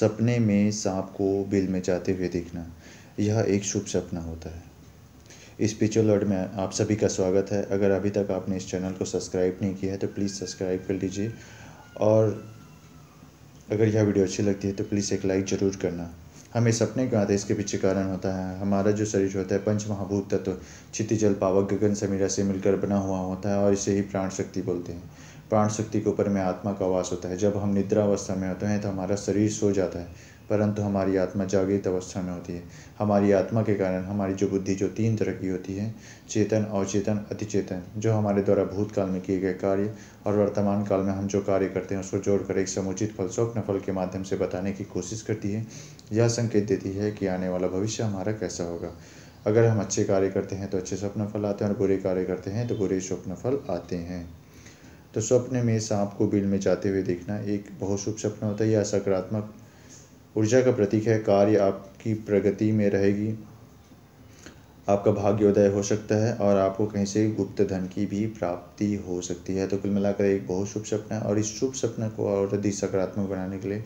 सपने में सांप को बिल में जाते हुए देखना यह एक शुभ सपना होता है इस पिक्चर वर्ड में आप सभी का स्वागत है अगर अभी तक आपने इस चैनल को सब्सक्राइब नहीं किया है तो प्लीज़ सब्सक्राइब कर लीजिए और अगर यह वीडियो अच्छी लगती है तो प्लीज़ एक लाइक ज़रूर करना हमें सपने का आदेश के इसके पीछे कारण होता है हमारा जो शरीर होता है पंच महाभूत तत्व क्षिति जल पावक गगन समीरा से मिलकर बना हुआ होता है और इसे ही प्राण शक्ति बोलते हैं प्राण शक्ति के ऊपर में आत्मा का वास होता है जब हम निद्रा अवस्था में होते हैं तो हमारा शरीर सो जाता है परंतु हमारी आत्मा जागृत अवस्था में होती है हमारी आत्मा के कारण हमारी जो बुद्धि जो तीन तरह की होती है चेतन अवचेतन अतिचेतन जो हमारे द्वारा भूतकाल में किए गए कार्य और वर्तमान काल में हम जो कार्य करते हैं उसको जोड़कर एक समुचित फल स्वप्न फल के माध्यम से बताने की कोशिश करती है यह संकेत देती है कि आने वाला भविष्य हमारा कैसा होगा अगर हम अच्छे कार्य करते हैं तो अच्छे स्वप्न फल आते हैं और बुरे कार्य करते हैं तो बुरे स्वप्न फल आते हैं तो स्वप्न में सांप को बिल में जाते हुए देखना एक बहुत शुभ सपना होता है यह सकारात्मक ऊर्जा का प्रतीक है कार्य आपकी प्रगति में रहेगी आपका भाग्योदय हो सकता है और आपको कहीं से गुप्त धन की भी प्राप्ति हो सकती है तो कुल मिलाकर एक बहुत शुभ सपना है और इस शुभ सपना को और अधिक सकारात्मक बनाने के लिए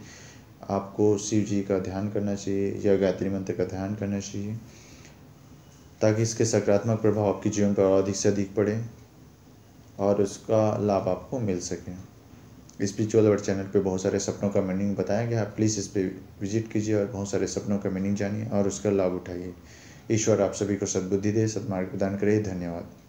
आपको शिव जी का ध्यान करना चाहिए या गायत्री मंत्र का ध्यान करना चाहिए ताकि इसके सकारात्मक प्रभाव आपके जीवन पर और अधिक से अधिक पड़े और उसका लाभ आपको मिल सके स्पिरिचुअल वर्ड चैनल पे बहुत सारे सपनों का मीनिंग बताया गया है प्लीज़ इस पर विजिट कीजिए और बहुत सारे सपनों का मीनिंग जानिए और उसका लाभ उठाइए ईश्वर आप सभी को सद्बुद्धि दे सदमार्ग प्रदान करे धन्यवाद